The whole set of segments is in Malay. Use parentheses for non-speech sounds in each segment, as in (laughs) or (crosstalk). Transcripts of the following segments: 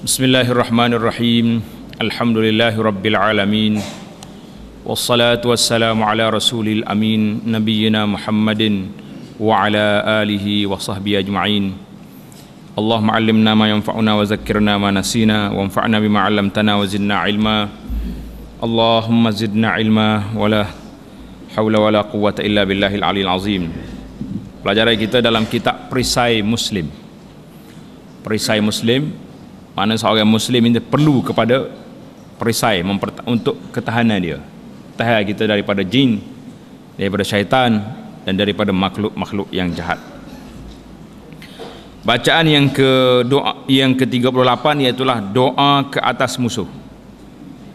Bismillahirrahmanirrahim Alhamdulillahirrabbilalamin Wassalatu wassalamu ala rasulil amin Nabiina Muhammadin Wa ala alihi wa sahbihi ajma'in Allahumma alimna ma yanfa'una wa zakkirna ma nasina Wa anfa'na bima'alamtana wa zidna ilma Allahumma zidna ilma Wa la hawla wa la quwata illa billahil alil azim Pelajaran kita dalam kitab Perisai Muslim Perisai Muslim Perisai Muslim mana seorang muslim ini perlu kepada perisai untuk ketahanan dia tahan kita daripada jin daripada syaitan dan daripada makhluk-makhluk yang jahat bacaan yang ke doa yang ke-38 ialah doa ke atas musuh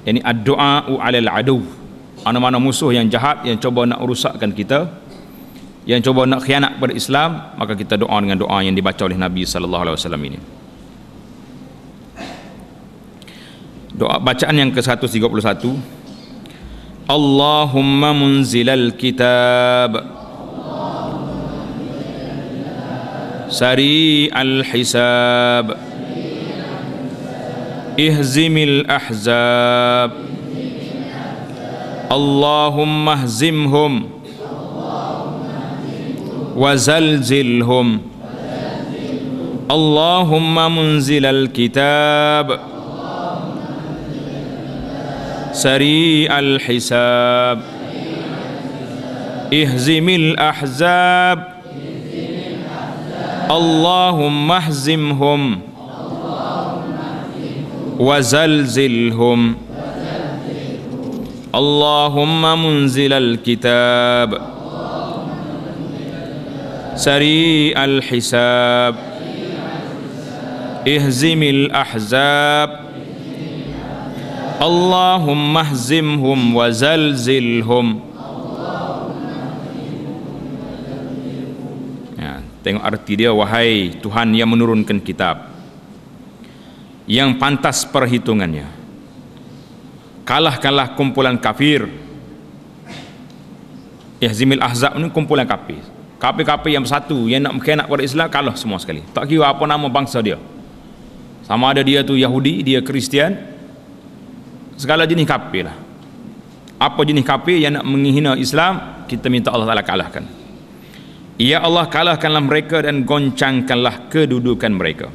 ini ad-doa alal adu mana-mana musuh yang jahat yang cuba nak rusakkan kita yang cuba nak khianat pada Islam maka kita doa dengan doa yang dibaca oleh Nabi sallallahu alaihi wasallam ini doa bacaan yang ke-131 Allahumma munzilal kitab Sari'al hisab Ihzimil ahzab Allahumma hzimhum Wazalzilhum Allahumma munzilal kitab Allahumma سريع الحساب اهزم الأحزاب اللهم اهزمهم وزلزلهم اللهم منزل الكتاب سريع الحساب اهزم الأحزاب Allahumma hzimhum wa zalzilhum ya, Tengok arti dia Wahai Tuhan yang menurunkan kitab Yang pantas perhitungannya Kalahkanlah kumpulan kafir Ya zimil Ahzab ini kumpulan kafir Kafir-kafir yang satu yang nak berkhianat kepada Islam Kalah semua sekali Tak kira apa nama bangsa dia sama ada dia tu Yahudi, dia Kristian, segala jenis kafir lah apa jenis kafir yang nak menghina Islam kita minta Allah Ta'ala kalahkan Ya Allah kalahkanlah mereka dan goncangkanlah kedudukan mereka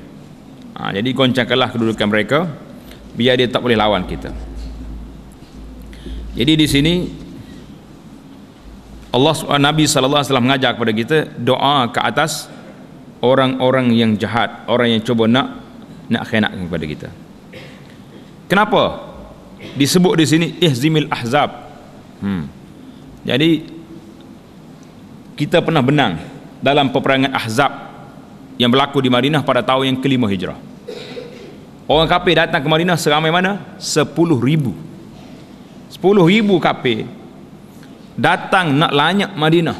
ha, jadi goncangkanlah kedudukan mereka biar dia tak boleh lawan kita jadi di sini Allah Nabi saw alaihi mengajar kepada kita doa ke atas orang-orang yang jahat, orang yang cuba nak nak khianat kepada kita. Kenapa? disebut di sini ihzimil ahzab hmm. jadi kita pernah benang dalam peperangan ahzab yang berlaku di Madinah pada tahun yang kelima hijrah orang kafir datang ke Madinah seramai mana? 10 ribu 10 ribu kafir datang nak lanyak Madinah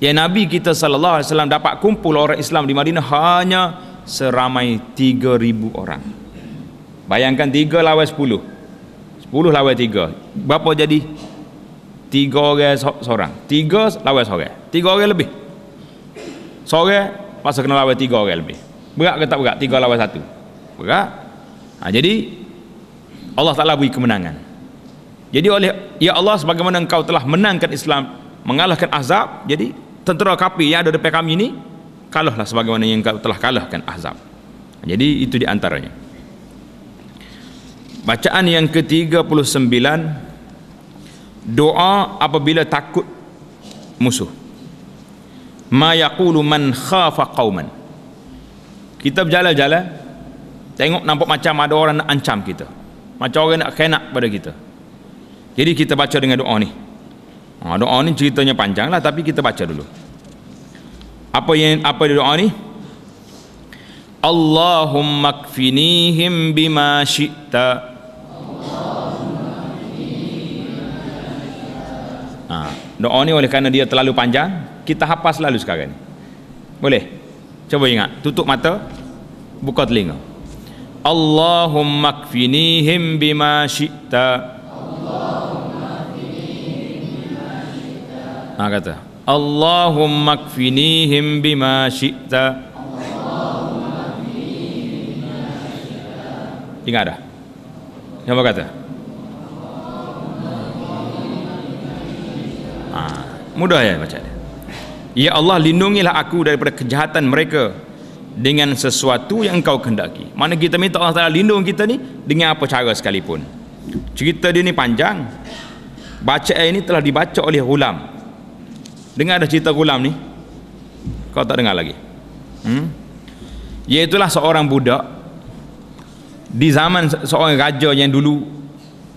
yang Nabi kita SAW dapat kumpul orang Islam di Madinah hanya seramai 3 ribu orang bayangkan 3 lawan 10 10 lawan 3 berapa jadi 3 orang seorang 3 lawan seorang 3 orang lebih seorang pasal kena lawan 3 orang lebih berat ke tak berat 3 lawan 1 berat ha, jadi Allah Ta'ala beri kemenangan jadi oleh Ya Allah sebagaimana engkau telah menangkan Islam mengalahkan azab jadi tentera kapi yang ada depan kami ini kalahlah sebagaimana yang engkau telah kalahkan azab jadi itu di antaranya Bacaan yang ke-39 Doa apabila takut musuh Ma yaqulu man khafa qauman Kita berjalan-jalan tengok nampak macam ada orang nak ancam kita macam orang nak khianat pada kita jadi kita baca dengan doa ni ha, doa ni ceritanya panjang lah tapi kita baca dulu apa yang apa dia doa ni Allahumma kfinihim bima syi'ta ha. doa ni oleh kerana dia terlalu panjang kita hapas lalu sekarang ni boleh cuba ingat tutup mata buka telinga Allahumma kfinihim bima syi'ta Allahumma kfinihim bima syi'ta ha, kata Allahumma kfinihim bima syi'ta Ingat dah? Siapa kata? mudah ya baca ni Ya Allah lindungilah aku daripada kejahatan mereka dengan sesuatu yang engkau kehendaki. Mana kita minta Allah Taala lindung kita ni dengan apa cara sekalipun. Cerita dia ni panjang. Bacaan ini telah dibaca oleh ulam. Dengar ada cerita ulam ni? Kau tak dengar lagi. Hmm? itulah seorang budak di zaman seorang raja yang dulu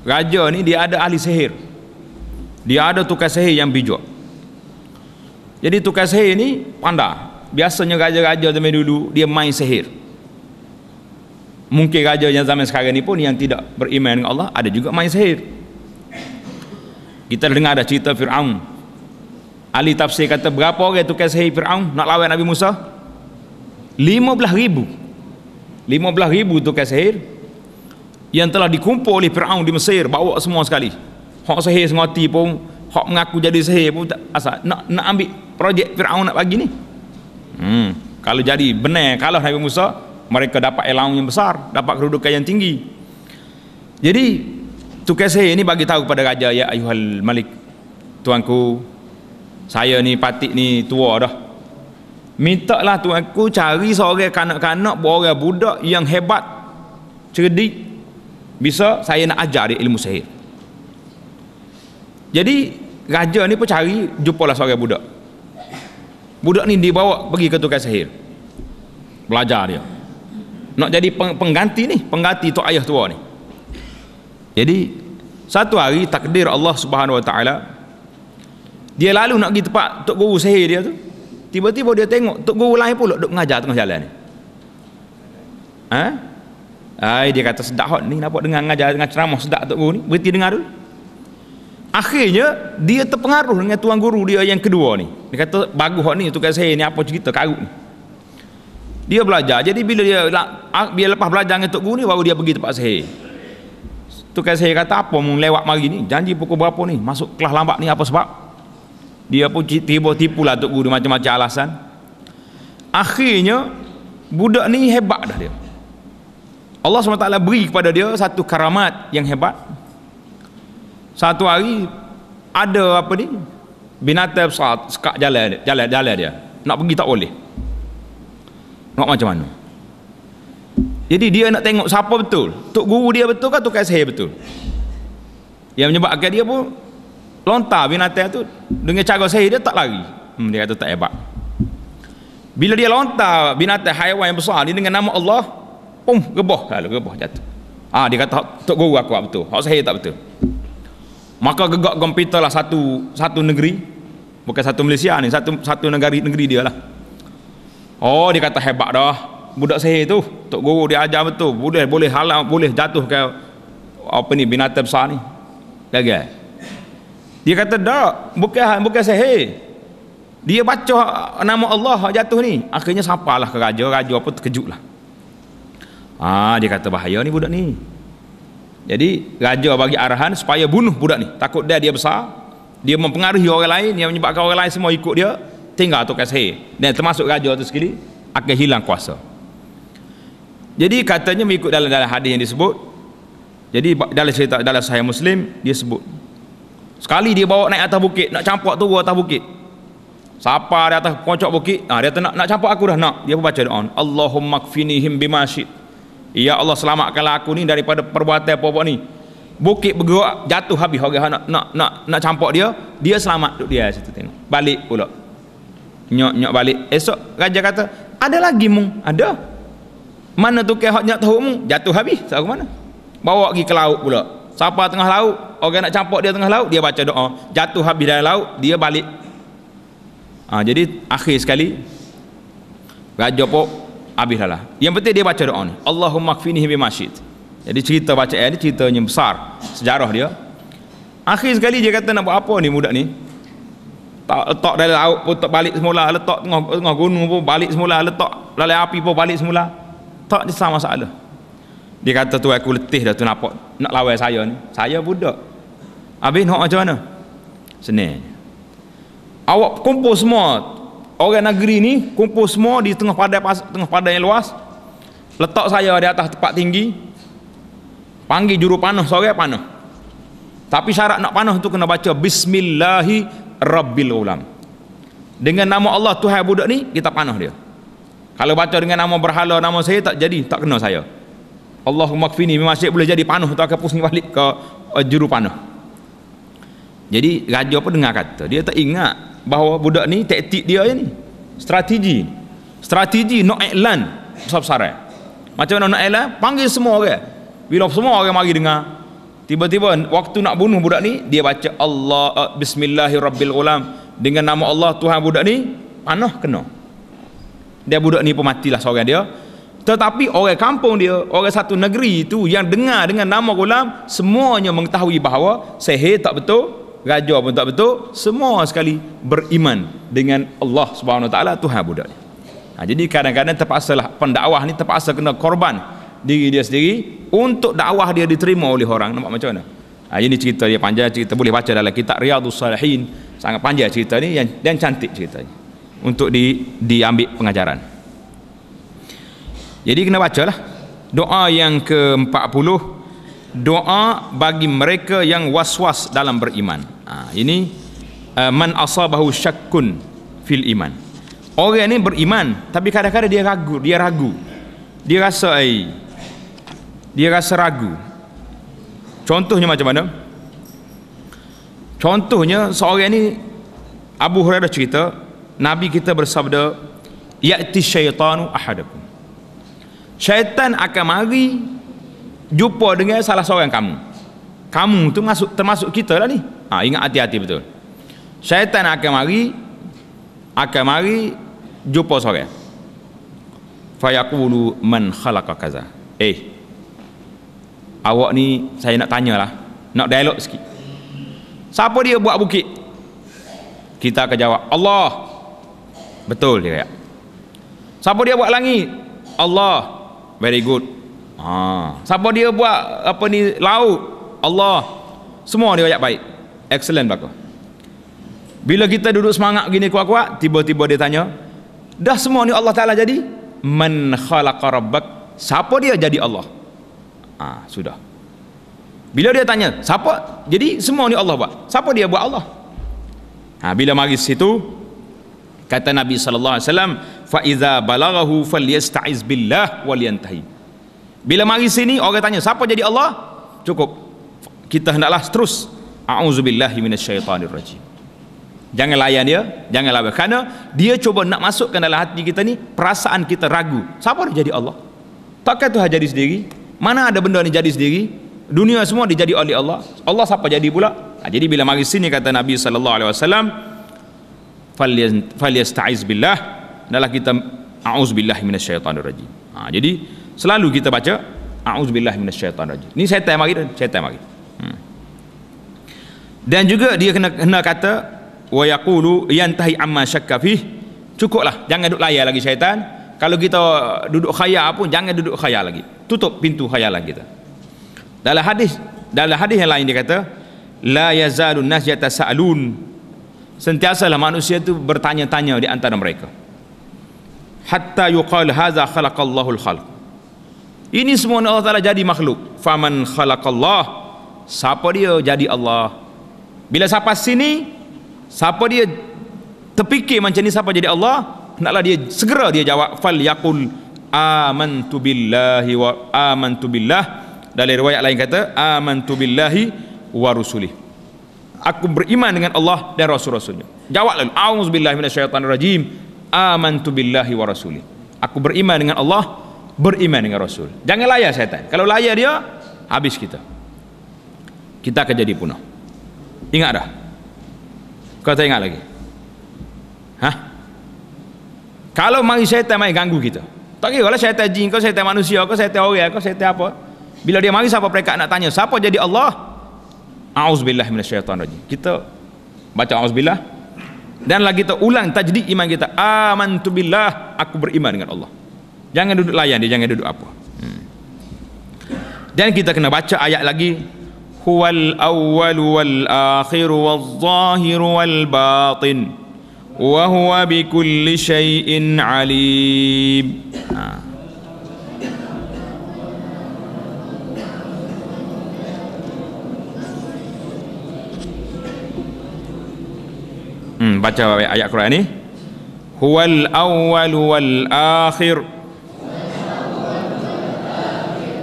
raja ni dia ada ahli sihir. Dia ada tukar sihir yang bijak. Jadi tukar sihir ni pandai. Biasanya raja-raja zaman dulu dia main sihir. Mungkin raja yang zaman sekarang ni pun yang tidak beriman dengan Allah ada juga main sihir. Kita dengar ada cerita Firaun. Ali tafsir kata berapa orang tukar sihir Firaun nak lawan Nabi Musa? 15 ribu. 15 ribu tukar sihir yang telah dikumpul oleh Firaun di Mesir bawa semua sekali. Hak sihir sengati pun hok mengaku jadi sihir pun tak asal nak nak ambil projek Firaun nak bagi ni. Hmm, kalau jadi benar kalau Nabi Musa mereka dapat elaun yang besar, dapat kedudukan yang tinggi. Jadi tukar sihir ni bagi tahu kepada raja ya ayuhal malik tuanku saya ni patik ni tua dah minta lah tuanku cari seorang kanak-kanak orang budak yang hebat cerdik bisa saya nak ajar dia ilmu sihir jadi raja ni pun cari jumpalah seorang budak budak ni dibawa pergi ke tukang sihir belajar dia nak jadi pengganti ni pengganti tu ayah tua ni jadi satu hari takdir Allah subhanahu wa ta'ala dia lalu nak pergi tempat tok guru sihir dia tu tiba-tiba dia tengok tok guru lain pula duk mengajar tengah jalan ni ha? Ay, dia kata sedap hot ni nampak dengar mengajar dengan ceramah sedap tok guru ni berhenti dengar dulu Akhirnya dia terpengaruh dengan tuan guru dia yang kedua ni. Dia kata bagus ni tukar saya ni apa cerita karut ni. Dia belajar. Jadi bila dia dia lepas belajar dengan tok guru ni baru dia pergi tempat saya. Tukar saya kata apa mun lewat mari ni? Janji pukul berapa ni? Masuk kelas lambat ni apa sebab? Dia pun tiba-tiba lah tok guru macam-macam alasan. Akhirnya budak ni hebat dah dia. Allah SWT beri kepada dia satu karamat yang hebat satu hari ada apa ni binatang besar sekak jalan dia, jalan jalan dia nak pergi tak boleh nak macam mana jadi dia nak tengok siapa betul tok guru dia betul ke tok saya betul yang menyebabkan dia pun lontar binatang tu dengan cara saya dia tak lari hmm, dia kata tak hebat bila dia lontar binatang haiwan yang besar ni dengan nama Allah um, geboh kalau geboh jatuh ah dia kata tok guru aku tak betul hak saya tak betul maka gegak gempita lah satu satu negeri bukan satu Malaysia ni satu satu negeri negeri dia lah oh dia kata hebat dah budak sihir tu tok guru dia ajar betul boleh boleh halang boleh jatuh ke apa ni binatang besar ni gagal eh. dia kata dak bukan bukan sihir dia baca nama Allah jatuh ni akhirnya sampailah ke raja raja apa terkejutlah ah dia kata bahaya ni budak ni jadi raja bagi arahan supaya bunuh budak ni. Takut dia dia besar, dia mempengaruhi orang lain, yang menyebabkan orang lain semua ikut dia, tinggal tu kasih. Dan termasuk raja tu sekali akan hilang kuasa. Jadi katanya mengikut dalam dalam hadis yang disebut. Jadi dalam cerita dalam Sahih Muslim dia sebut. Sekali dia bawa naik atas bukit, nak campak tu atas bukit. Siapa dia atas puncak bukit? Ah dia tak nak nak campak aku dah nak. Dia pun baca doa. Allahumma kfinihim bima Ya Allah selamatkanlah aku ni daripada perbuatan popok ni. Bukit bergerak jatuh habis orang nak nak nak nak campak dia, dia selamat duk dia situ tengok. Balik pula. Nyok-nyok balik. Esok raja kata, ada lagi mung? Ada. Mana tu kehok nyok tahu mung? Jatuh habis. Sebab mana? Bawa pergi ke laut pula. Siapa tengah laut, orang nak campak dia tengah laut, dia baca doa. Jatuh habis dalam laut, dia balik. Ha, jadi akhir sekali raja pok lah, yang penting dia baca doa ni Allahumma kfinih bimashid jadi cerita baca ayat ni ceritanya besar sejarah dia akhir sekali dia kata nak buat apa ni muda ni tak letak dalam laut pun tak balik semula letak tengah, tengah gunung pun balik semula letak lalai api pun balik semula tak ada sama masalah dia kata tu aku letih dah tu nampak nak lawan saya ni saya budak habis nak macam mana senang awak kumpul semua orang negeri ni kumpul semua di tengah padang tengah padang yang luas letak saya di atas tempat tinggi panggil juru panah seorang panah tapi syarat nak panah tu kena baca bismillahi rabbil ulam dengan nama Allah Tuhan budak ni kita panah dia kalau baca dengan nama berhala nama saya tak jadi tak kena saya Allahumma kfini masih boleh jadi panah tak akan pusing balik ke uh, juru panah jadi raja pun dengar kata dia tak ingat bahawa budak ni taktik dia ni strategi strategi no iklan besar-besaran macam mana nak iklan panggil semua orang bila semua orang mari dengar tiba-tiba waktu nak bunuh budak ni dia baca Allah uh, eh, bismillahirrabbilulam dengan nama Allah Tuhan budak ni panah kena dia budak ni pun matilah seorang dia tetapi orang kampung dia orang satu negeri itu yang dengar dengan nama ulam, semuanya mengetahui bahawa sihir tak betul raja pun tak betul semua sekali beriman dengan Allah subhanahu wa ta'ala Tuhan budak ni ha, jadi kadang-kadang terpaksa lah pendakwah ni terpaksa kena korban diri dia sendiri untuk dakwah dia diterima oleh orang nampak macam mana ha, ini cerita dia panjang cerita boleh baca dalam kitab Riyadus Salihin sangat panjang cerita ni yang, yang cantik cerita ni untuk di, diambil pengajaran jadi kena baca lah doa yang ke empat puluh doa bagi mereka yang waswas was dalam beriman. Ha, ini uh, man asabahu syakkun fil iman. Orang ni beriman tapi kadang-kadang dia ragu, dia ragu. Dia rasa ai. Dia rasa ragu. Contohnya macam mana? Contohnya seorang ni Abu Hurairah cerita Nabi kita bersabda ya'ti syaitanu ahadakum. Syaitan akan mari jumpa dengan salah seorang kamu kamu tu masuk termasuk kita lah ni ha, ingat hati-hati betul syaitan akan mari akan mari jumpa seorang fayakulu man khalaqa kaza eh awak ni saya nak tanya lah, nak dialog sikit siapa dia buat bukit kita akan jawab Allah betul dia kata siapa dia buat langit Allah very good Ha. Siapa dia buat apa ni laut? Allah. Semua dia ayat baik. Excellent baka. Bila kita duduk semangat gini kuat-kuat, tiba-tiba dia tanya, dah semua ni Allah Taala jadi? Man khalaqa rabbak? Siapa dia jadi Allah? Ha, sudah. Bila dia tanya, siapa? Jadi semua ni Allah buat. Siapa dia buat Allah? Ha, bila mari situ kata Nabi sallallahu alaihi wasallam, fa iza balaghahu falyasta'iz billah waliyantahi. Bila mari sini orang tanya siapa jadi Allah? Cukup. Kita hendaklah terus auzubillahi minasyaitanir rajim. Jangan layan dia, jangan lawan kerana dia cuba nak masukkan dalam hati kita ni perasaan kita ragu. Siapa nak jadi Allah? Takkan Tuhan jadi sendiri? Mana ada benda ni jadi sendiri? Dunia semua dijadi oleh Allah. Allah siapa jadi pula? Nah, ha, jadi bila mari sini kata Nabi sallallahu alaihi wasallam falyastaiz billah adalah kita auzubillahi minasyaitanir rajim. Ha, jadi Selalu kita baca auzubillah minasyaitanirrajim. Ni syaitan mari dah, syaitan mari. Hmm. Dan juga dia kena kena kata wa yaqulu yantahi amma syakka fih. Cukuplah, jangan duduk layan lagi syaitan. Kalau kita duduk khayal pun jangan duduk khayal lagi. Tutup pintu khayalan kita. Dalam hadis dalam hadis yang lain dia kata la yazalun nas yatasalun. Sentiasa lah manusia itu bertanya-tanya di antara mereka. Hatta yuqal hadza khalaqallahu al ini semua Allah Ta'ala jadi makhluk. Faman khalaqallah. Siapa dia jadi Allah. Bila siapa sini, siapa dia terfikir macam ni siapa jadi Allah, hendaklah dia segera dia jawab fal yaqul amantu billahi wa amantu billah dalam riwayat lain kata amantu billahi wa rusulih aku beriman dengan Allah dan rasul-rasulnya jawab lalu a'udzubillahi minasyaitanirrajim amantu billahi wa rasulih aku beriman dengan Allah beriman dengan Rasul. Jangan layar syaitan. Kalau layar dia, habis kita. Kita akan jadi punah. Ingat dah. Kau tak ingat lagi? Hah? Kalau mari syaitan mai ganggu kita. Tak kira lah syaitan jin, kau syaitan manusia, kau syaitan orang, kau syaitan apa. Bila dia mari siapa mereka nak tanya, siapa jadi Allah? A'udzubillah minasyaitan rajim. Kita baca A'udzubillah. Dan lagi kita ulang tajdid iman kita. Aman tu billah, aku beriman dengan Allah jangan duduk layan dia jangan duduk apa hmm. dan kita kena baca ayat lagi huwal awwal wal akhir wal zahir wal batin wa huwa bi kulli syai'in alim ha. hmm, baca ayat Quran ni huwal awwal wal akhir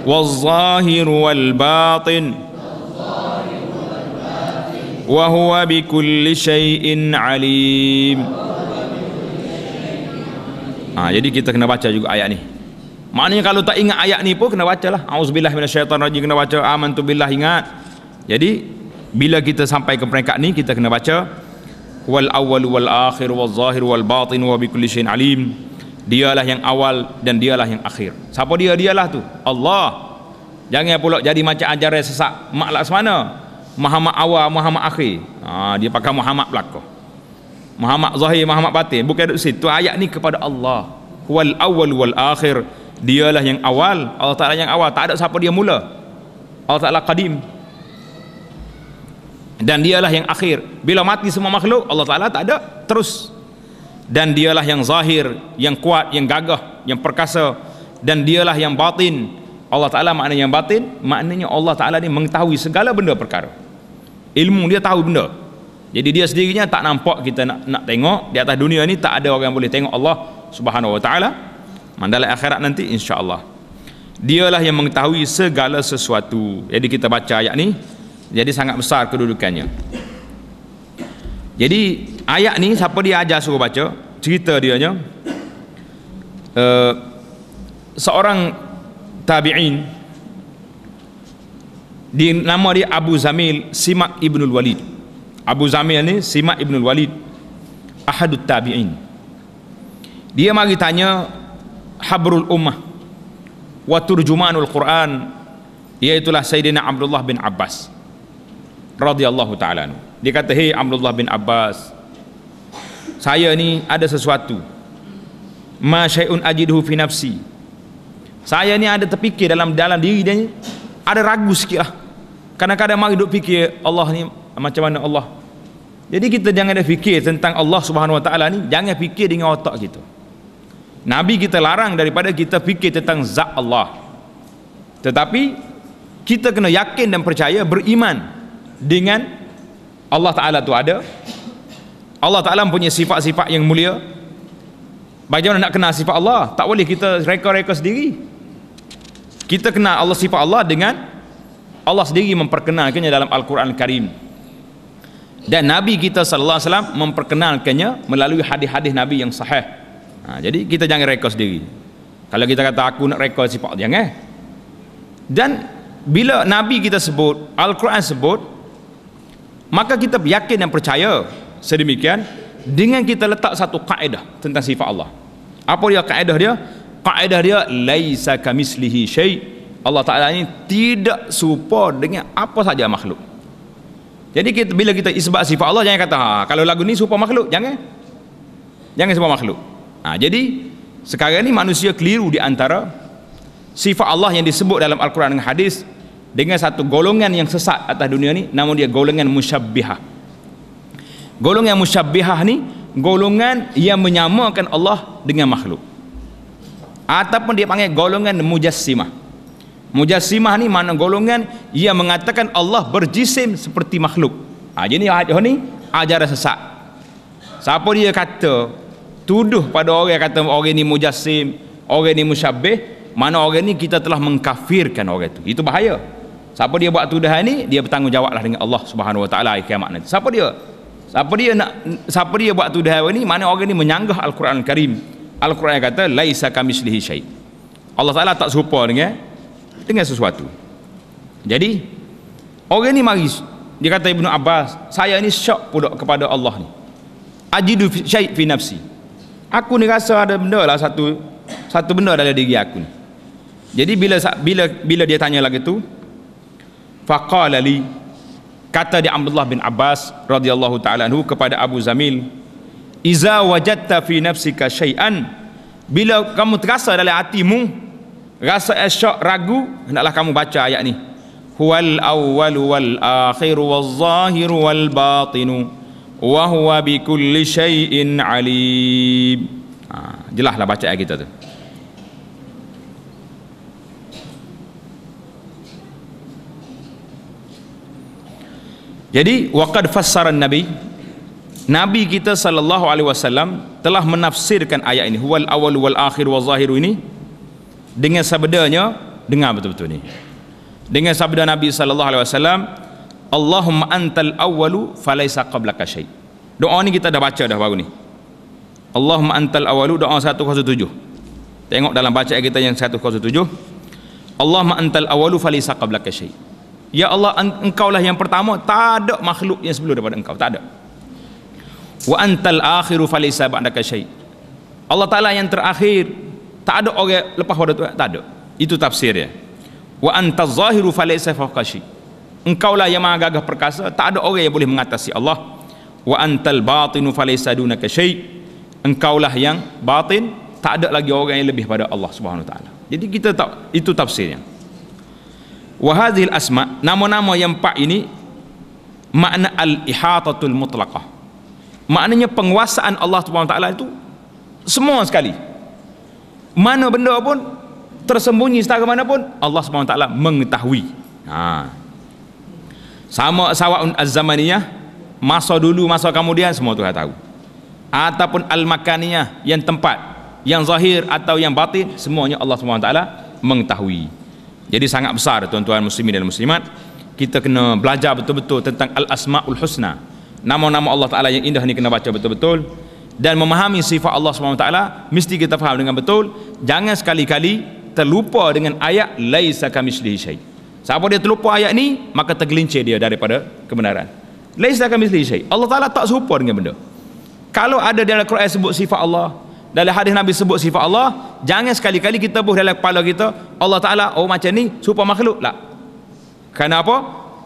والظاهر والباطن وهو بكل شيء عليم Ha, jadi kita kena baca juga ayat ni. Maknanya kalau tak ingat ayat ni pun kena bacalah. Auzubillah minasyaitan rajim kena baca. Amantu billah ingat. Jadi bila kita sampai ke peringkat ni kita kena baca wal awwal wal akhir waz zahir wal batin wa bi kulli alim dialah yang awal dan dialah yang akhir siapa dia dialah tu Allah jangan pula jadi macam ajaran sesak mak lah semana Muhammad awal Muhammad akhir ha, dia pakai Muhammad belakang Muhammad Zahir, Muhammad Batin bukan duduk situ ayat ni kepada Allah wal awal wal akhir dialah yang awal Allah Ta'ala yang awal tak ada siapa dia mula Allah Ta'ala Qadim dan dialah yang akhir bila mati semua makhluk Allah Ta'ala tak ada terus dan dialah yang zahir yang kuat yang gagah yang perkasa dan dialah yang batin Allah Ta'ala maknanya yang batin maknanya Allah Ta'ala ni mengetahui segala benda perkara ilmu dia tahu benda jadi dia sendirinya tak nampak kita nak, nak tengok di atas dunia ni tak ada orang yang boleh tengok Allah Subhanahu Wa Ta'ala mandala akhirat nanti insya Allah. dialah yang mengetahui segala sesuatu jadi kita baca ayat ni jadi sangat besar kedudukannya jadi ayat ni siapa dia ajar suruh baca cerita dianya uh, seorang tabi'in di nama dia Abu Zamil Simak Ibnul Walid Abu Zamil ni Simak Ibnul Walid Ahadut Tabi'in dia mari tanya Habrul Ummah wa Turjumanul Quran iaitulah Sayyidina Abdullah bin Abbas radhiyallahu ta'ala dia kata hei Abdullah bin Abbas saya ni ada sesuatu ma syai'un ajiduhu fi nafsi saya ni ada terfikir dalam dalam diri dia ni ada ragu sikit lah kadang-kadang mari duduk fikir Allah ni macam mana Allah jadi kita jangan ada fikir tentang Allah subhanahu wa ta'ala ni jangan fikir dengan otak kita Nabi kita larang daripada kita fikir tentang zat Allah tetapi kita kena yakin dan percaya beriman dengan Allah Ta'ala tu ada Allah Ta'ala punya sifat-sifat yang mulia bagaimana nak kenal sifat Allah tak boleh kita reka-reka sendiri kita kenal Allah sifat Allah dengan Allah sendiri memperkenalkannya dalam Al-Quran Karim dan Nabi kita Sallallahu Alaihi Wasallam memperkenalkannya melalui hadis-hadis Nabi yang sahih ha, jadi kita jangan reka sendiri kalau kita kata aku nak reka sifat jangan eh. dan bila Nabi kita sebut Al-Quran sebut maka kita yakin dan percaya sedemikian dengan kita letak satu kaedah tentang sifat Allah apa dia kaedah dia kaedah dia laisa kamislihi syai Allah Ta'ala ini tidak serupa dengan apa saja makhluk jadi kita, bila kita isbat sifat Allah jangan kata ha, kalau lagu ni serupa makhluk jangan jangan serupa makhluk ha, jadi sekarang ni manusia keliru di antara sifat Allah yang disebut dalam Al-Quran dan hadis dengan satu golongan yang sesat atas dunia ni namun dia golongan musyabbihah golongan musyabbihah ni golongan yang menyamakan Allah dengan makhluk ataupun dia panggil golongan mujassimah mujassimah ni mana golongan yang mengatakan Allah berjisim seperti makhluk ha, jadi ajaran ni ajaran sesat siapa dia kata tuduh pada orang yang kata orang ni mujassim orang ni musyabbih mana orang ni kita telah mengkafirkan orang itu itu bahaya siapa dia buat tuduhan ni dia bertanggungjawablah dengan Allah Subhanahu Wa Taala kiamat siapa dia siapa dia nak siapa dia buat tuduhan ni mana orang ni menyanggah al-Quran Al Karim al-Quran yang kata laisa kamislihi syai Allah Taala tak serupa dengan dengan sesuatu jadi orang ni mari dia kata Ibnu Abbas saya ni syak pula kepada Allah ni ajidu syai fi nafsi aku ni rasa ada benda lah satu satu benda dalam diri aku ni jadi bila bila bila dia tanya lagi tu faqala li kata di Abdullah bin Abbas radhiyallahu taala anhu kepada Abu Zamil iza wajadta fi nafsika syai'an bila kamu terasa dalam hatimu rasa esyak ragu hendaklah kamu baca ayat ni huwal awwal wal akhir waz zahir wal batin wa huwa bi kulli syai'in alim ha, jelaslah baca ayat kita tu Jadi waqad fassara nabi Nabi kita sallallahu alaihi wasallam telah menafsirkan ayat ini huwal awal wal akhir wa zahir ini dengan sabdanya dengar betul-betul ni. Dengan sabda Nabi sallallahu alaihi wasallam Allahumma antal awwalu falaisa qablaka syai. Doa ni kita dah baca dah baru ni. Allahumma antal awwalu doa 107. Tengok dalam bacaan kita yang 107. Allahumma antal awwalu falaisa qablaka syai. Ya Allah engkau lah yang pertama tak ada makhluk yang sebelum daripada engkau tak ada wa antal akhiru falisa ba'daka syai Allah Taala yang terakhir tak ada orang lepas pada Tuhan tak ada itu tafsirnya wa antaz zahiru falaysa fawqa syai engkau lah yang maha gagah perkasa tak ada orang yang boleh mengatasi Allah wa antal batinu falaysa dunaka syai engkau lah yang batin tak ada lagi orang yang lebih pada Allah Subhanahu taala jadi kita tak itu tafsirnya wahadhil asma nama-nama yang empat ini makna al-ihatatul mutlaqah maknanya penguasaan Allah SWT itu semua sekali mana benda pun tersembunyi setara mana pun Allah SWT mengetahui ha. sama sawa'un az-zamaniyah masa dulu masa kemudian semua Tuhan tahu ataupun al-makaniyah yang tempat yang zahir atau yang batin semuanya Allah SWT mengetahui jadi sangat besar tuan-tuan muslimin dan muslimat kita kena belajar betul-betul tentang al-asmaul husna. Nama-nama Allah Taala yang indah ni kena baca betul-betul dan memahami sifat Allah SWT mesti kita faham dengan betul jangan sekali-kali terlupa dengan ayat laisa kamislihi syai siapa dia terlupa ayat ni maka tergelincir dia daripada kebenaran laisa kamislihi syai Allah Taala tak serupa dengan benda kalau ada dalam Quran sebut sifat Allah dalam hadis Nabi sebut sifat Allah jangan sekali-kali kita buh dalam kepala kita Allah Ta'ala oh macam ni supaya makhluk tak kerana apa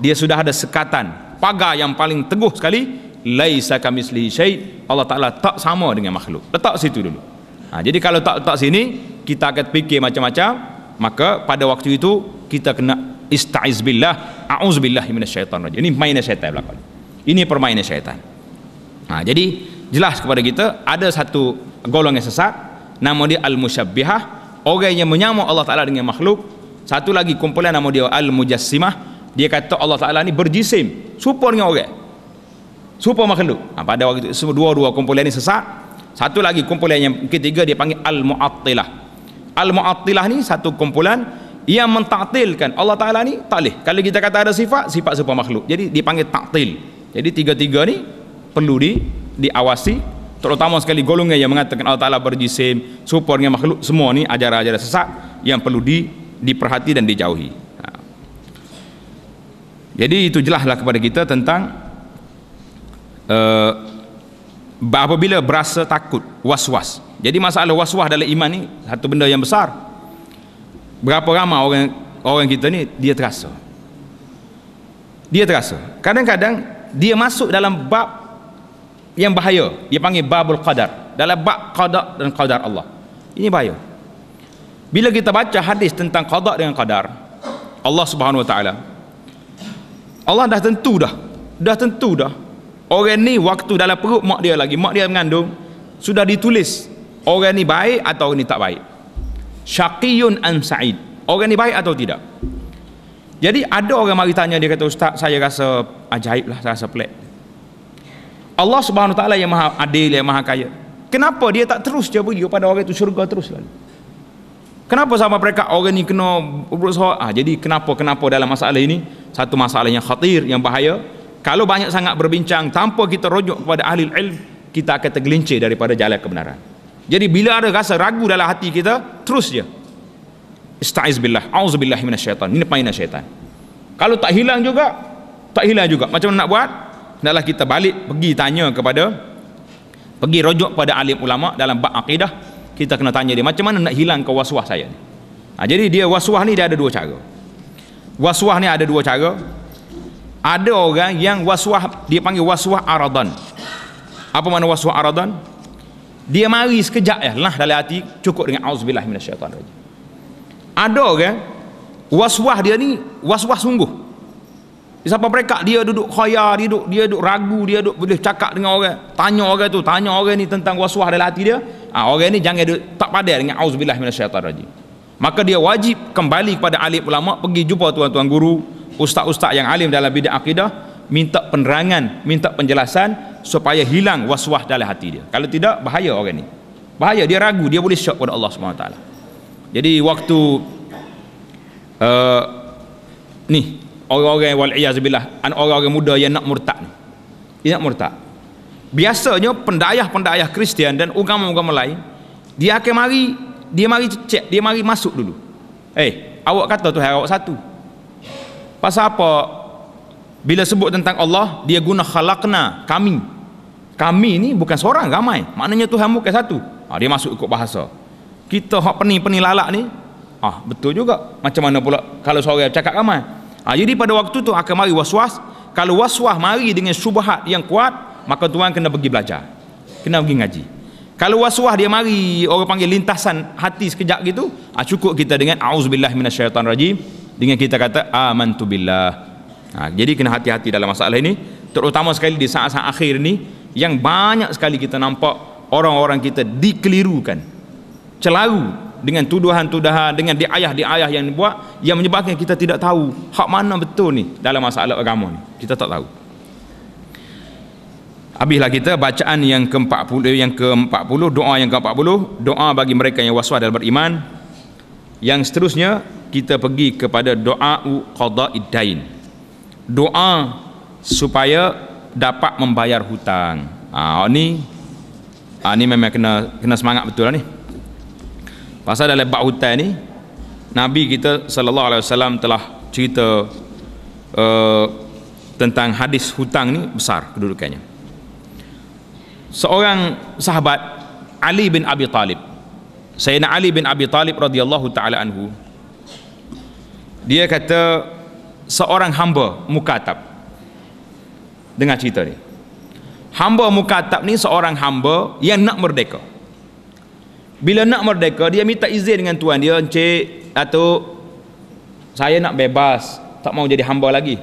dia sudah ada sekatan pagar yang paling teguh sekali laisa kamislihi syait Allah Ta'ala tak sama dengan makhluk letak situ dulu ha, jadi kalau tak letak sini kita akan fikir macam-macam maka pada waktu itu kita kena ista'iz billah a'uzubillah syaitan. rajim ini mainan syaitan belakang ini permainan syaitan ha, jadi jelas kepada kita ada satu golongan yang sesat nama dia al-musyabbihah orang yang menyamakan Allah Taala dengan makhluk satu lagi kumpulan nama dia al-mujassimah dia kata Allah Taala ni berjisim serupa dengan orang serupa makhluk ha, pada waktu semua dua-dua kumpulan ini sesat satu lagi kumpulan yang ketiga dia panggil al-mu'attilah al-mu'attilah ni satu kumpulan yang mentaktilkan Allah Ta'ala ni takleh kalau kita kata ada sifat sifat serupa makhluk jadi dipanggil taktil jadi tiga-tiga ni perlu di diawasi terutama sekali golongan yang mengatakan Allah Ta'ala berjisim support dengan makhluk semua ni ajaran-ajaran sesat yang perlu di, diperhati dan dijauhi ha. jadi itu jelaslah kepada kita tentang uh, apabila berasa takut was-was jadi masalah was-was dalam iman ni satu benda yang besar berapa ramai orang orang kita ni dia terasa dia terasa kadang-kadang dia masuk dalam bab yang bahaya dia panggil babul qadar dalam bab qada dan qadar Allah ini bahaya bila kita baca hadis tentang qada dengan qadar Allah Subhanahu wa taala Allah dah tentu dah dah tentu dah orang ni waktu dalam perut mak dia lagi mak dia mengandung sudah ditulis orang ni baik atau orang ni tak baik syaqiyun an sa'id orang ni baik atau tidak jadi ada orang mari tanya dia kata ustaz saya rasa ajaib lah saya rasa pelik Allah Subhanahu taala yang maha adil yang maha kaya kenapa dia tak terus dia pergi kepada orang itu syurga terus lalu kenapa sama mereka orang ni kena urus ah jadi kenapa kenapa dalam masalah ini satu masalah yang khatir yang bahaya kalau banyak sangat berbincang tanpa kita rujuk kepada ahli ilm kita akan tergelincir daripada jalan kebenaran jadi bila ada rasa ragu dalam hati kita terus je istaiz billah auz billahi minasyaitan ini pemain syaitan kalau tak hilang juga tak hilang juga macam mana nak buat hendaklah kita balik pergi tanya kepada pergi rujuk pada alim ulama dalam bab akidah kita kena tanya dia macam mana nak hilang ke waswah saya ni ha, jadi dia waswah ni dia ada dua cara waswah ni ada dua cara ada orang yang waswah dia panggil waswah aradan apa makna waswah aradan dia mari sekejap ya lah dalam hati cukup dengan auzubillah minasyaitan rajim ada orang waswah dia ni waswah sungguh Siapa mereka dia duduk khaya, dia duduk, dia duduk ragu, dia duduk boleh cakap dengan orang. Tanya orang tu, tanya orang ni tentang waswas dalam hati dia. Ah ha, orang ni jangan duduk, tak padan dengan auzubillah minasyaitanirrajim. Maka dia wajib kembali kepada alim ulama, pergi jumpa tuan-tuan guru, ustaz-ustaz yang alim dalam bidang akidah, minta penerangan, minta penjelasan supaya hilang waswas dalam hati dia. Kalau tidak bahaya orang ni. Bahaya dia ragu, dia boleh syak pada Allah Subhanahu Jadi waktu uh, ni orang-orang wal'iyazubillah orang-orang muda yang nak murtad ni dia nak murtad biasanya pendayah-pendayah Kristian dan agama-agama lain dia akan mari dia mari cek dia mari masuk dulu eh awak kata tu awak satu pasal apa bila sebut tentang Allah dia guna khalaqna kami kami ni bukan seorang ramai maknanya Tuhan bukan satu ha, dia masuk ikut bahasa kita hak pening-pening lalak ni ah ha, betul juga macam mana pula kalau seorang cakap ramai ha, jadi pada waktu tu akan mari waswas. kalau was-was mari dengan syubhat yang kuat maka tuan kena pergi belajar kena pergi ngaji kalau was dia mari orang panggil lintasan hati sekejap gitu ha, cukup kita dengan auzubillah rajim dengan kita kata amantu billah ha, jadi kena hati-hati dalam masalah ini terutama sekali di saat-saat akhir ni, yang banyak sekali kita nampak orang-orang kita dikelirukan celaru dengan tuduhan-tuduhan dengan diayah-diayah yang dibuat yang menyebabkan kita tidak tahu hak mana betul ni dalam masalah agama ni kita tak tahu habislah kita bacaan yang ke-40 eh, yang ke-40 doa yang ke-40 doa bagi mereka yang waswas dan beriman yang seterusnya kita pergi kepada doa qada iddain doa supaya dapat membayar hutang ah ha, ni ha, ni memang kena kena semangat betul lah ni pasal dalam bab hutan ni Nabi kita sallallahu alaihi wasallam telah cerita uh, tentang hadis hutang ni besar kedudukannya seorang sahabat Ali bin Abi Talib Sayyidina Ali bin Abi Talib radhiyallahu ta'ala anhu dia kata seorang hamba mukatab dengar cerita ni hamba mukatab ni seorang hamba yang nak merdeka bila nak merdeka dia minta izin dengan tuan dia encik atuk saya nak bebas tak mau jadi hamba lagi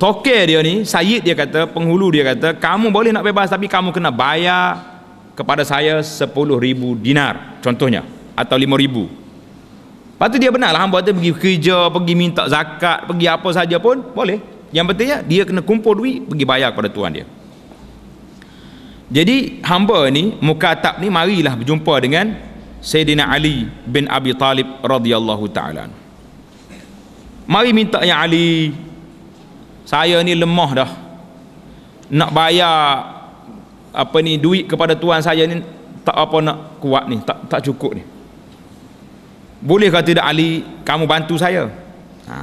toke dia ni sayid dia kata penghulu dia kata kamu boleh nak bebas tapi kamu kena bayar kepada saya ribu dinar contohnya atau 5000 lepas tu dia benar lah hamba tu pergi kerja pergi minta zakat pergi apa saja pun boleh yang pentingnya dia kena kumpul duit pergi bayar kepada tuan dia jadi hamba ni mukatab ni marilah berjumpa dengan Sayyidina Ali bin Abi Talib radhiyallahu taala. Mari minta ya Ali. Saya ni lemah dah. Nak bayar apa ni duit kepada tuan saya ni tak apa nak kuat ni, tak tak cukup ni. Boleh kata tidak Ali, kamu bantu saya. Ha.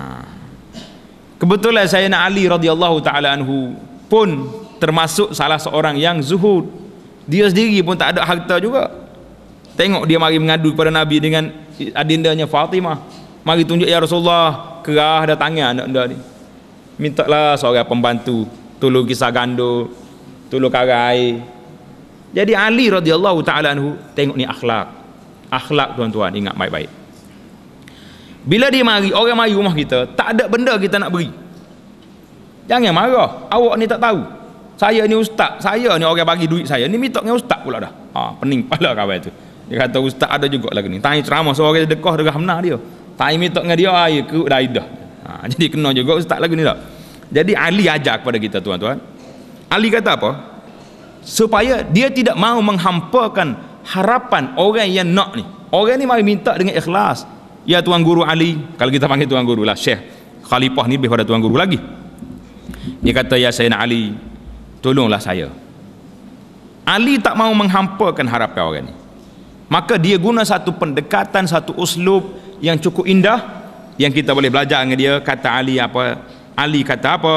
Kebetulan saya nak Ali radhiyallahu taala anhu pun termasuk salah seorang yang zuhud dia sendiri pun tak ada harta juga tengok dia mari mengadu kepada Nabi dengan adindanya Fatimah mari tunjuk Ya Rasulullah kerah dah tangan anak anda ni minta lah seorang pembantu tolong kisah gandul tolong karang jadi Ali radhiyallahu ta'ala anhu tengok ni akhlak akhlak tuan-tuan ingat baik-baik bila dia mari orang mari rumah kita tak ada benda kita nak beri jangan marah awak ni tak tahu saya ni ustaz saya ni orang bagi duit saya ni minta dengan ustaz pula dah ha, pening pala kawan tu dia kata ustaz ada juga lagi ni tanya ceramah seorang dia dekoh dengan hamna dia tanya minta dengan dia ayah ah, kerut dah idah ha, (laughs) jadi kena juga ustaz lagi ni tak jadi Ali ajak kepada kita tuan-tuan Ali kata apa supaya dia tidak mahu menghampakan harapan orang yang nak ni orang ni mari minta dengan ikhlas ya tuan guru Ali kalau kita panggil tuan guru lah syekh khalifah ni lebih pada tuan guru lagi dia kata ya Sayyidina Ali tolonglah saya Ali tak mau menghampakan harap orang ni maka dia guna satu pendekatan satu uslub yang cukup indah yang kita boleh belajar dengan dia kata Ali apa Ali kata apa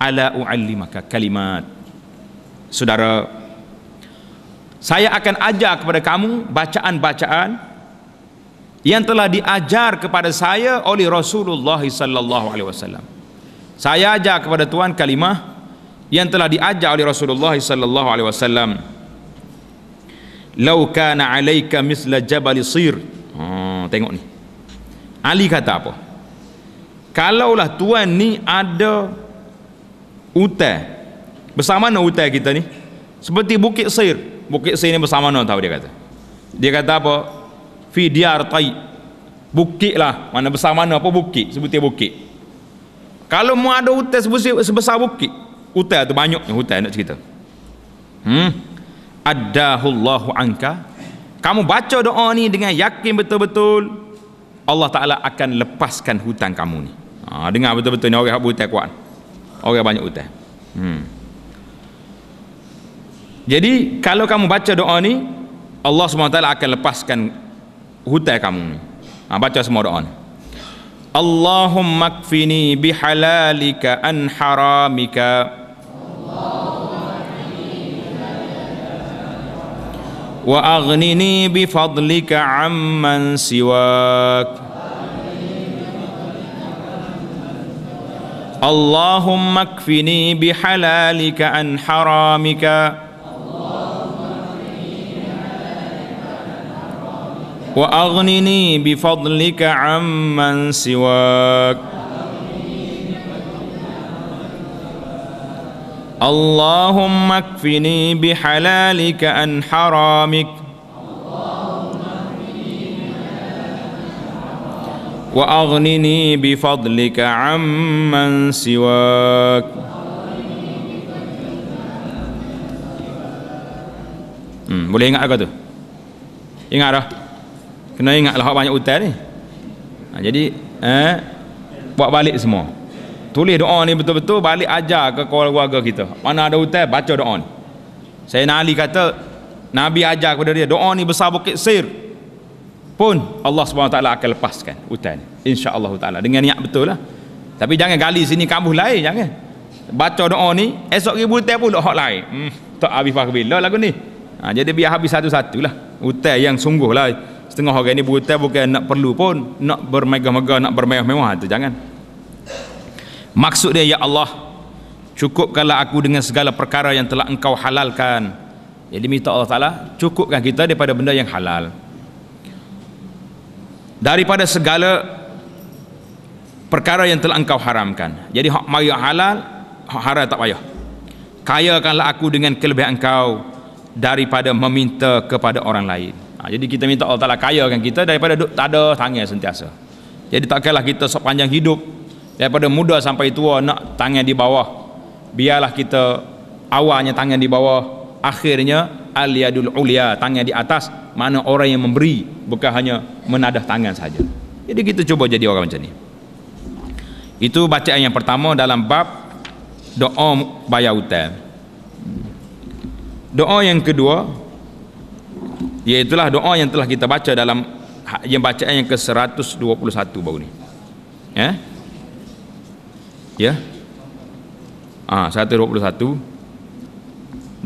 ala u'allimaka kalimat saudara saya akan ajar kepada kamu bacaan-bacaan yang telah diajar kepada saya oleh Rasulullah sallallahu alaihi wasallam saya ajar kepada tuan kalimah yang telah diajar oleh Rasulullah sallallahu alaihi wasallam. Lau kana alayka mithla jabal sir. Hmm, tengok ni. Ali kata apa? Kalaulah tuan ni ada hutan. Besar mana hutan kita ni? Seperti bukit sir. Bukit sir ni besar mana tahu dia kata. Dia kata apa? Fi diyar tai. Bukit lah. Mana besar mana apa bukit. Sebutnya bukit. Kalau mau ada hutan sebesar bukit hutan tu banyaknya hutan nak cerita hmm addahullahu anka kamu baca doa ni dengan yakin betul-betul Allah Ta'ala akan lepaskan hutang kamu ni ha, dengar betul-betul ni orang hutang kuat orang banyak hutang hmm. jadi kalau kamu baca doa ni Allah SWT akan lepaskan hutang kamu ni ha, baca semua doa ni Allahumma kfini bihalalika an haramika وأغنني بفضلك عمن سواك اللهم اكفني بحلالك عن حرامك وأغنني بفضلك عمن سواك اللهم اكفني بحلالك عن حرامك وأغنني بفضلك عمن سواك Boleh ingat ke tu? Ingat dah? Kena ingat lah banyak hutang ni Jadi eh, Buat balik semua tulis doa ni betul-betul balik ajar ke keluarga kita mana ada hutan baca doa ni saya Ali kata Nabi ajar kepada dia doa ni besar bukit sir pun Allah SWT akan lepaskan hutan ni insyaAllah ta'ala dengan niat betul lah tapi jangan gali sini kambuh lain jangan baca doa ni esok ribu hutan pula hak lain hmm, tak habis fahk bila lagu ni ha, jadi biar habis satu-satu lah hutan yang sungguh lah setengah orang ni berhutan bukan nak perlu pun nak bermegah-megah nak bermewah-mewah tu jangan Maksud dia ya Allah cukupkanlah aku dengan segala perkara yang telah engkau halalkan. Jadi ya, minta Allah Taala cukupkan kita daripada benda yang halal. Daripada segala perkara yang telah engkau haramkan. Jadi hak mari halal, hak haram tak payah. Kayakanlah aku dengan kelebihan engkau daripada meminta kepada orang lain. Ha, jadi kita minta Allah Taala kayakan kita daripada duk tak ada tangis sentiasa. Jadi takkanlah kita sepanjang hidup daripada muda sampai tua nak tangan di bawah biarlah kita awalnya tangan di bawah akhirnya aliyadul ulia tangan di atas mana orang yang memberi bukan hanya menadah tangan saja jadi kita cuba jadi orang macam ni itu bacaan yang pertama dalam bab doa bayar hutang doa yang kedua iaitulah doa yang telah kita baca dalam ha- yang bacaan yang ke-121 baru ni ya eh? ya ah 121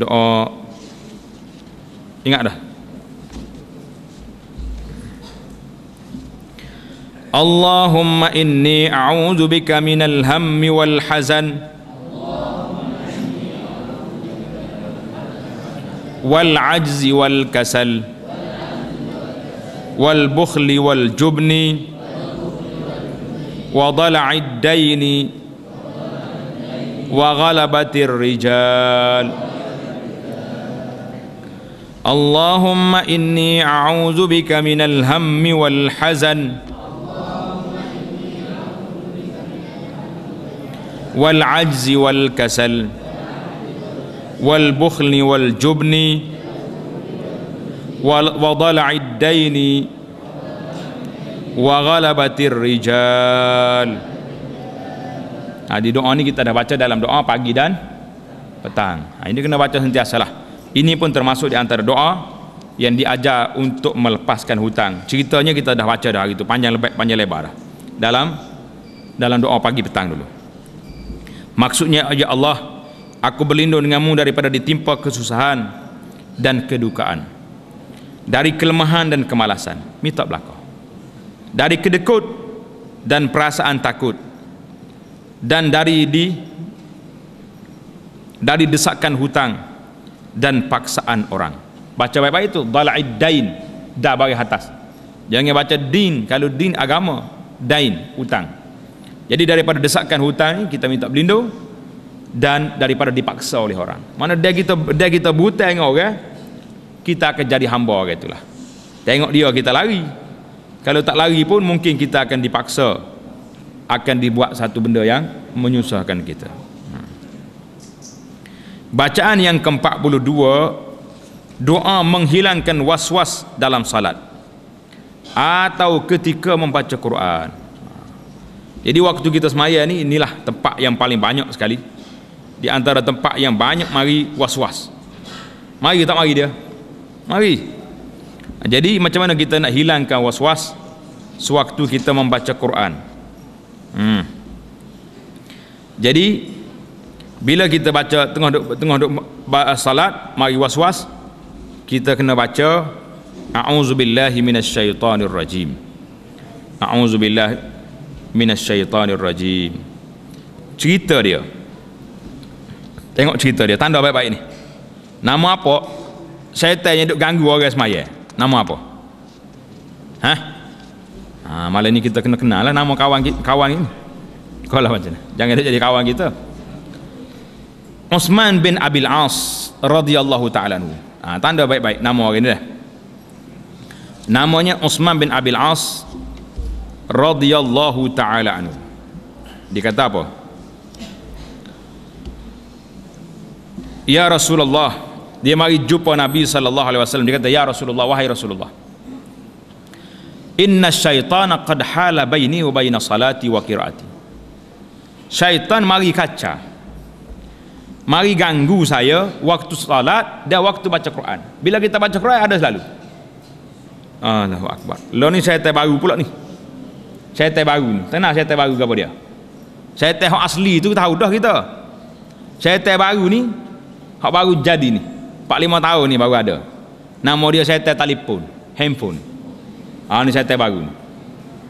doa ingat dah Allahumma inni a'udzu bika minal hammi wal hazan wal ajzi wal kasal wal bukhli wal jubni wa dala'i ad-dayni وغلبت الرجال اللهم إني أعوذ بك من الهم والحزن والعجز والكسل والبخل والجبن وضلع الدين وغلبة الرجال ha, di doa ni kita dah baca dalam doa pagi dan petang ha, ini kena baca sentiasa lah ini pun termasuk di antara doa yang diajar untuk melepaskan hutang ceritanya kita dah baca dah hari tu panjang lebar, panjang lebar dah dalam dalam doa pagi petang dulu maksudnya ya Allah aku berlindung denganmu daripada ditimpa kesusahan dan kedukaan dari kelemahan dan kemalasan minta belakang dari kedekut dan perasaan takut dan dari di dari desakan hutang dan paksaan orang. Baca baik-baik itu dalaid dain dah bagi atas. Jangan baca din kalau din agama dain hutang. Jadi daripada desakan hutang kita minta berlindung dan daripada dipaksa oleh orang. Mana dia kita dia kita buta tengok okay? kita akan jadi hamba gitulah. Tengok dia kita lari. Kalau tak lari pun mungkin kita akan dipaksa akan dibuat satu benda yang menyusahkan kita ha. bacaan yang ke-42 doa menghilangkan was-was dalam salat atau ketika membaca Quran ha. jadi waktu kita semaya ni inilah tempat yang paling banyak sekali di antara tempat yang banyak mari was-was mari tak mari dia mari jadi macam mana kita nak hilangkan was-was sewaktu kita membaca Quran Hmm. Jadi bila kita baca tengah duk tengah duk eh, salat mari was-was kita kena baca a'udzubillahi minasyaitonirrajim. A'udzubillahi minasyaitonirrajim. Cerita dia. Tengok cerita dia tanda baik-baik ni. Nama apa? Syaitan yang duk ganggu orang semaya. Nama apa? Hah? ha, malam ni kita kena kenal lah nama kawan kita kawan ini kau lah macam mana jangan dia jadi kawan kita Osman bin Abil As radhiyallahu ta'ala ha, tanda baik-baik nama orang ni dah namanya Osman bin Abil As radhiyallahu ta'ala anhu dia kata apa Ya Rasulullah dia mari jumpa Nabi sallallahu alaihi wasallam dia kata ya Rasulullah wahai Rasulullah Inna syaitana qad hala Bayni wa baina salati wa qiraati. Syaitan mari kaca. Mari ganggu saya waktu salat dan waktu baca Quran. Bila kita baca Quran ada selalu. Allahu akbar. Lo ni saya terbaru pula ni. Saya terbaru ni. Tenang saya terbaru ke apa dia? Saya teh asli tu tahu dah kita. Saya terbaru ni hak baru jadi ni. 4 5 tahun ni baru ada. Nama dia saya telefon, handphone. Ah ni syaitan baru.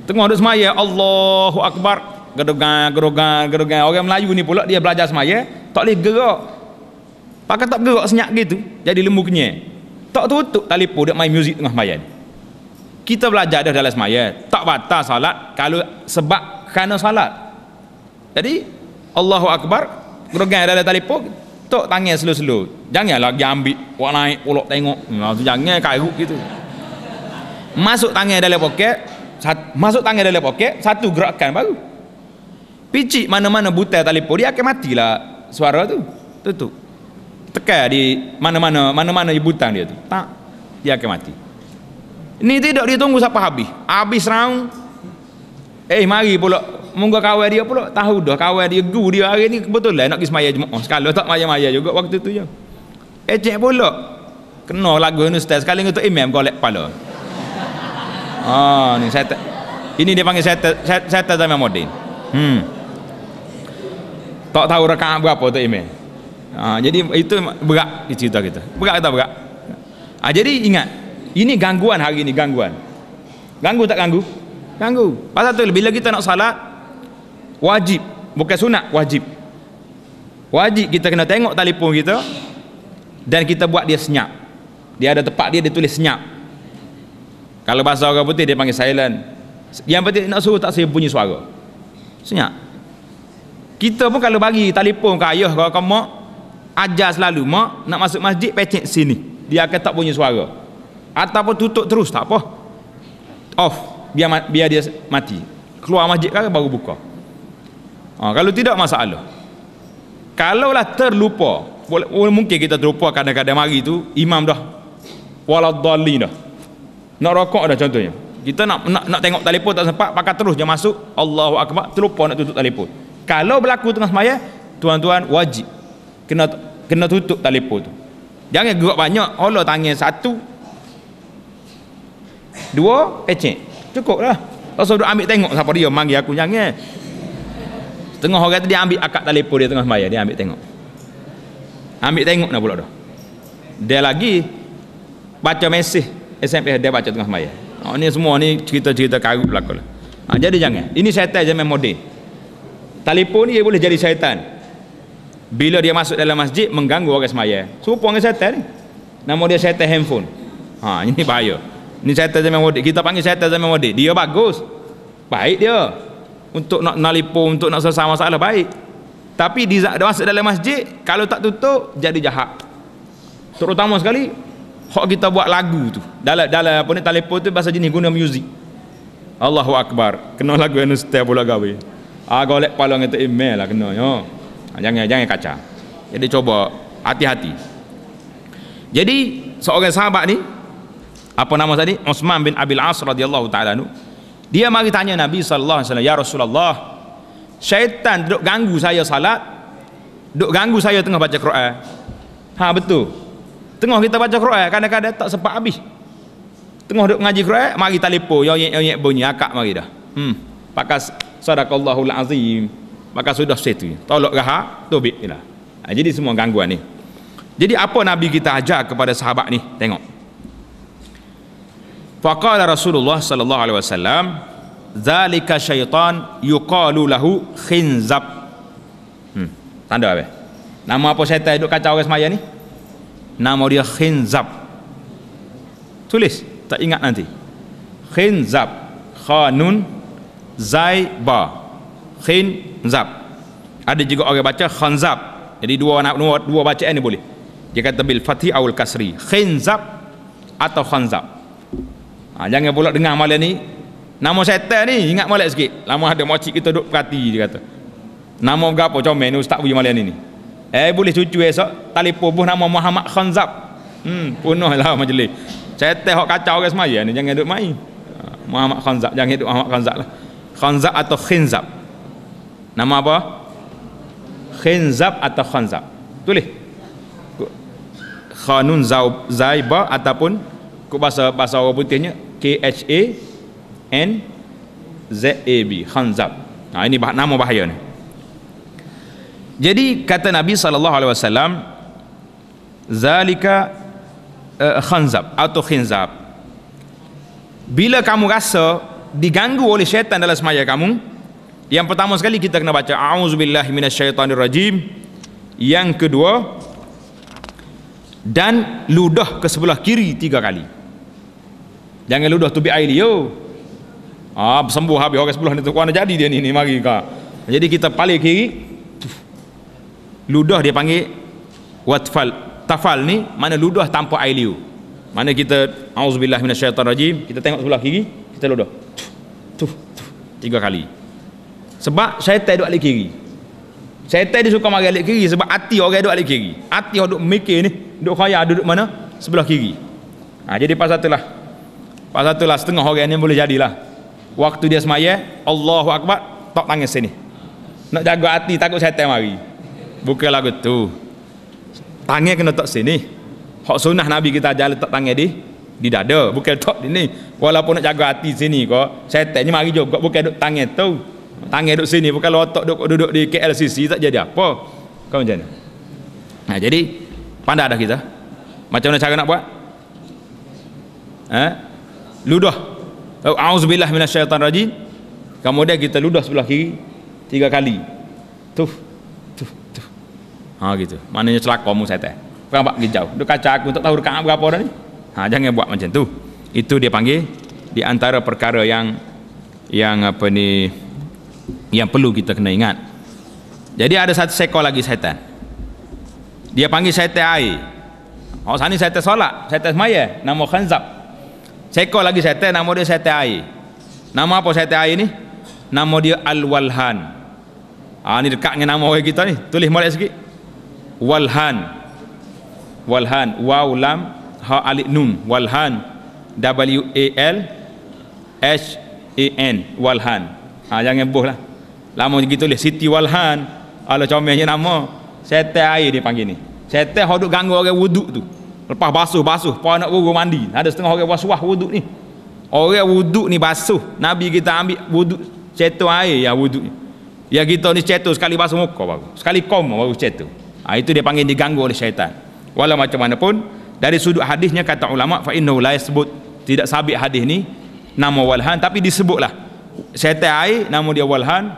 Tengah duk semaya Allahu akbar gerogan gerogan gerogan orang Melayu ni pula dia belajar semaya tak boleh gerak. Pakai tak gerak senyap gitu jadi lembu kenyal. Tak tutup telefon dia main muzik tengah semaya Kita belajar dah dalam semaya tak batal salat kalau sebab kerana salat. Jadi Allahu akbar gerogan dalam telefon tak tangis slow-slow. Janganlah dia ambil buat naik pulak tengok. Nah, jangan karuk gitu masuk tangan dalam poket sat, masuk tangan dalam poket satu gerakan baru picit mana-mana butai telefon dia akan matilah suara tu tutup tekan di mana-mana mana-mana butang dia tu tak dia akan mati ini tidak ditunggu sampai habis habis round eh mari pulak munggu kawan dia pulak tahu dah kawan dia gu dia hari ni lah nak pergi semaya jemaah oh, sekali tak maya-maya juga waktu tu je ya. eh cik pula kena lagu ni ustaz sekali tu imam kau lepala Oh, ni saya ini dia panggil saya saya, saya tazam Modin. Hmm. Tak tahu rakaat berapa tu Imam. Ah, jadi itu berat cerita kita. Berat kita berat. Ah, jadi ingat, ini gangguan hari ini gangguan. Ganggu tak ganggu? Ganggu. Pasal tu bila kita nak salat wajib, bukan sunat, wajib. Wajib kita kena tengok telefon kita dan kita buat dia senyap. Dia ada tempat dia dia tulis senyap kalau bahasa orang putih dia panggil silent yang penting nak suruh tak saya bunyi suara senyap kita pun kalau bagi telefon ke ayah kalau ke mak ajar selalu mak nak masuk masjid pecek sini dia akan tak bunyi suara ataupun tutup terus tak apa off biar, biar dia mati keluar masjid kan baru buka ha, kalau tidak masalah kalau lah terlupa boleh, mungkin kita terlupa kadang-kadang mari tu imam dah waladhali dah nak rokok dah contohnya kita nak nak, nak tengok telefon tak sempat pakai terus je masuk Allahu akbar terlupa nak tutup telefon kalau berlaku tengah semaya tuan-tuan wajib kena kena tutup telefon tu jangan gerak banyak Allah tangan satu dua pecek cukup lah Rasa duduk ambil tengok siapa dia mangi aku jangan setengah orang tu dia ambil akad telefon dia tengah semaya dia ambil tengok ambil tengok nak pula dah dia lagi baca mesej SMP dia baca tengah semaya. Oh, ini semua ni cerita-cerita karut berlaku. Ha, jadi jangan. Ini syaitan zaman moden. Telefon ni dia boleh jadi syaitan. Bila dia masuk dalam masjid mengganggu orang semaya. Serupa dengan syaitan ni. Nama dia syaitan handphone. Ha, (laughs) ini bahaya. Ini syaitan zaman moden. Kita panggil syaitan zaman moden. Dia bagus. Baik dia. Untuk nak nalipun, untuk nak selesai masalah baik. Tapi di masuk dalam masjid, kalau tak tutup, jadi jahat. Terutama sekali, hok kita buat lagu tu dalam dalam apa ni telefon tu bahasa jenis guna music. Allahu akbar kena lagu yang setiap pula gawe ah golek palang itu email eh, lah kena yo ah, jangan jangan kaca jadi cuba hati-hati jadi seorang sahabat ni apa nama tadi Utsman bin Abil As radhiyallahu taala nu. dia mari tanya Nabi sallallahu alaihi wasallam ya Rasulullah syaitan duk ganggu saya salat duk ganggu saya tengah baca Quran ha betul tengah kita baca Quran kadang-kadang tak sempat habis tengah duk ngaji Quran mari telefon yoyek yoyek bunyi akak mari dah hmm pakas sadaqallahul azim maka sudah setu tolak rahat tobik inilah ha, jadi semua gangguan ni jadi apa nabi kita ajar kepada sahabat ni tengok faqala rasulullah sallallahu alaihi wasallam zalika syaitan yuqalu lahu khinzab hmm tanda apa nama apa syaitan duk kacau orang semaya ni nama dia Khinzab tulis tak ingat nanti Khinzab Khanun Zaiba Khinzab ada juga orang baca Khanzab jadi dua anak dua, dua bacaan ni boleh dia kata bil fatih awal kasri Khinzab atau Khanzab ha, jangan pula dengar malam ni nama setan ni ingat malam sikit lama ada makcik kita duduk perhati dia kata nama apa? comel ni ustaz bagi malam ni ni Eh boleh cucu esok telefon buh nama Muhammad Khanzab. Hmm punahlah majlis. Setan hok kacau orang semaya ni jangan duk mai ha, Muhammad Khanzab jangan hidup Muhammad Khanzab lah. Khanzab atau Khinzab. Nama apa? Khinzab atau Khanzab. Tulis. Khanun Zaiba ataupun ku bahasa bahasa orang putihnya K H A N Z A B Khanzab. Nah ha, ini nama bahaya ni. Jadi kata Nabi sallallahu alaihi wasallam zalika eh, khanzab atau khinzab. Bila kamu rasa diganggu oleh syaitan dalam semaya kamu, yang pertama sekali kita kena baca auzubillahi minasyaitonirrajim. Yang kedua dan ludah ke sebelah kiri tiga kali. Jangan ludah tu bi air dia. Ah sembuh habis orang sebelah ni tu kena jadi dia ni ni mari kak. Jadi kita paling kiri ludah dia panggil watfal tafal ni mana ludah tanpa air liu, mana kita auzubillah minasyaitan rajim kita tengok sebelah kiri kita ludah tuh, tuh, tiga kali sebab syaitan duduk alik kiri syaitan dia suka marah alik kiri sebab hati orang duduk alik kiri hati orang duduk mikir ni duduk khayar duduk mana sebelah kiri ha, jadi pasal tu lah pasal tu lah setengah orang ni boleh jadilah waktu dia semaya Allahu Akbar tak tangis sini nak jaga hati takut syaitan mari bukan lagu tu tangan kena tak sini hak sunnah nabi kita ajar letak tangan di di dada bukan tak di ni walaupun nak jaga hati sini kok setan ni mari juga bukan duk tangan tu tangan duk sini bukan otak duk duduk di KLCC tak jadi apa kau macam ni nah jadi pandai dah kita macam mana cara nak buat eh ludah oh, auzubillah minasyaitanirrajim kemudian kita ludah sebelah kiri tiga kali tuh Ha gitu. Maknanya celaka mu setan. Berapa pergi gijau, Dok kaca aku tak tahu rekam berapa dah ni. Ha jangan buat macam tu. Itu dia panggil di antara perkara yang yang apa ni yang perlu kita kena ingat. Jadi ada satu seekor lagi setan. Dia panggil setan air. Oh sana setan solat, setan semaya nama Khanzab. Seekor lagi setan nama dia setan air. Nama apa setan air ni? Nama dia Al-Walhan. Ha, ni dekat dengan nama orang kita ni. Tulis molek sikit walhan walhan waw lam ha alif nun walhan w a l h a n walhan ha jangan boh lah lama lagi tulis siti walhan ala comelnya nama setan air dia panggil ni setan hok ganggu orang wuduk tu lepas basuh-basuh pa nak wuduk mandi ada setengah orang waswas wuduk ni orang wuduk ni basuh nabi kita ambil wuduk cetur air ya wuduk ya kita ni cetur sekali basuh muka baru sekali kom baru cetur ha, itu dia panggil diganggu oleh syaitan walau macam mana pun dari sudut hadisnya kata ulama fa innahu la yasbut tidak sabit hadis ni nama walhan tapi disebutlah syaitan air nama dia walhan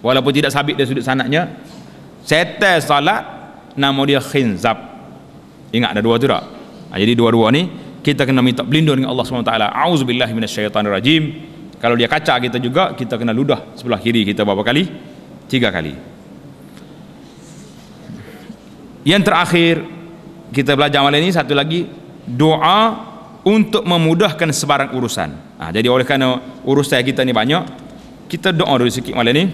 walaupun tidak sabit dari sudut sanaknya syaitan salat nama dia khinzab ingat ada dua tu tak ha, jadi dua-dua ni kita kena minta pelindung dengan Allah SWT a'udzubillahi minasyaitanirrajim kalau dia kaca kita juga kita kena ludah sebelah kiri kita berapa kali tiga kali yang terakhir kita belajar malam ini satu lagi doa untuk memudahkan sebarang urusan. Ha, jadi oleh kerana urusan kita ni banyak, kita doa dulu sikit malam ni.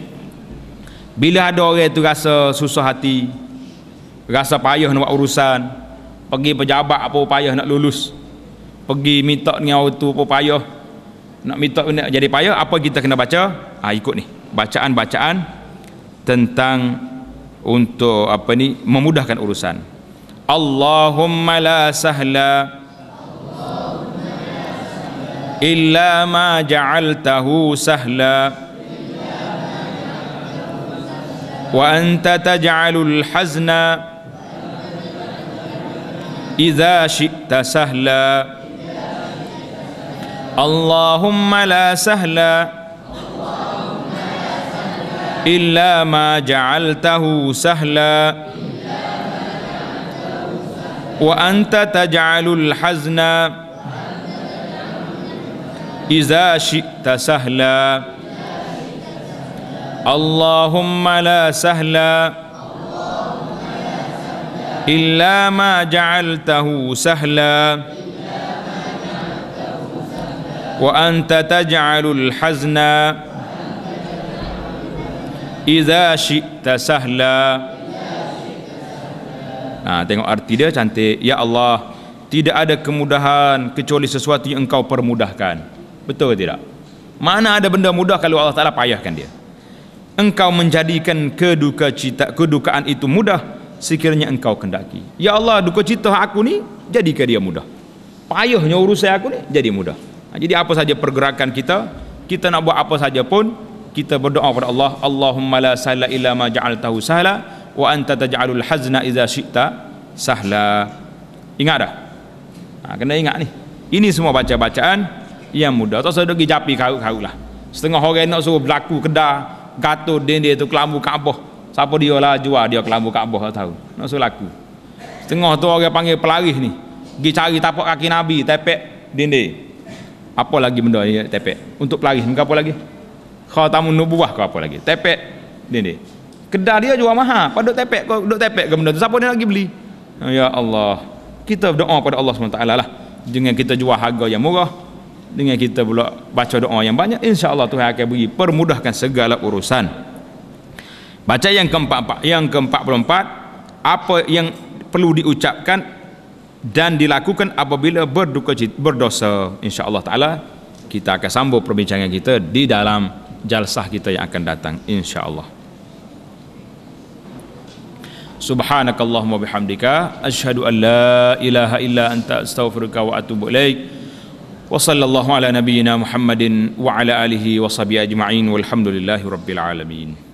Bila ada orang itu rasa susah hati, rasa payah nak buat urusan, pergi pejabat apa payah nak lulus, pergi minta dengan orang tu apa payah, nak minta nak jadi payah, apa kita kena baca? Ha, ikut ni, bacaan-bacaan tentang untuk apa ni memudahkan urusan Allahumma la sahla illa ma ja'altahu sahla wa anta taj'alul hazna idza syi'ta sahla Allahumma la sahla إلا ما جعلته سهلا وأنت تجعل الحزن إذا شئت سهلا اللهم لا سهلا إلا ما جعلته سهلا وأنت تجعل الحزن Iza syi'ta sahla Ha, tengok arti dia cantik Ya Allah Tidak ada kemudahan Kecuali sesuatu yang engkau permudahkan Betul ke tidak? Mana ada benda mudah Kalau Allah Ta'ala payahkan dia Engkau menjadikan keduka cita, kedukaan itu mudah Sekiranya engkau kendaki Ya Allah duka cita aku ni Jadikan dia mudah Payahnya urusan aku ni Jadi mudah ha, Jadi apa saja pergerakan kita Kita nak buat apa saja pun kita berdoa kepada Allah Allahumma la sahla illa ma ja'altahu sahla wa anta taj'alul hazna idza syi'ta sahla ingat dah ha, kena ingat ni ini semua baca-bacaan yang mudah tak usah pergi japi karut-karut lah setengah orang nak suruh berlaku kedah gatuh dinding tu kelambu kaabah siapa dia lah jual dia kelambu kaabah tak tahu nak suruh laku setengah tu orang panggil pelaris ni pergi cari tapak kaki Nabi tepek dinding apa lagi benda ni tepek untuk pelaris bukan apa lagi khatamun nubuah kau apa lagi tepek ni ni Kedai dia jual mahal kau duduk tepek kau duduk tepek ke benda tu siapa ni lagi beli ya Allah kita berdoa kepada Allah SWT lah dengan kita jual harga yang murah dengan kita pula baca doa yang banyak insya Allah Tuhan akan beri permudahkan segala urusan baca yang ke-44 yang ke-44 apa yang perlu diucapkan dan dilakukan apabila berduka cita, berdosa insyaAllah ta'ala kita akan sambung perbincangan kita di dalam jalsah kita yang akan datang insyaallah subhanakallahumma bihamdika asyhadu an la ilaha illa anta astaghfiruka wa atubu ilaik wa sallallahu ala nabiyyina muhammadin wa ala alihi wa sahbihi ajma'in walhamdulillahi alamin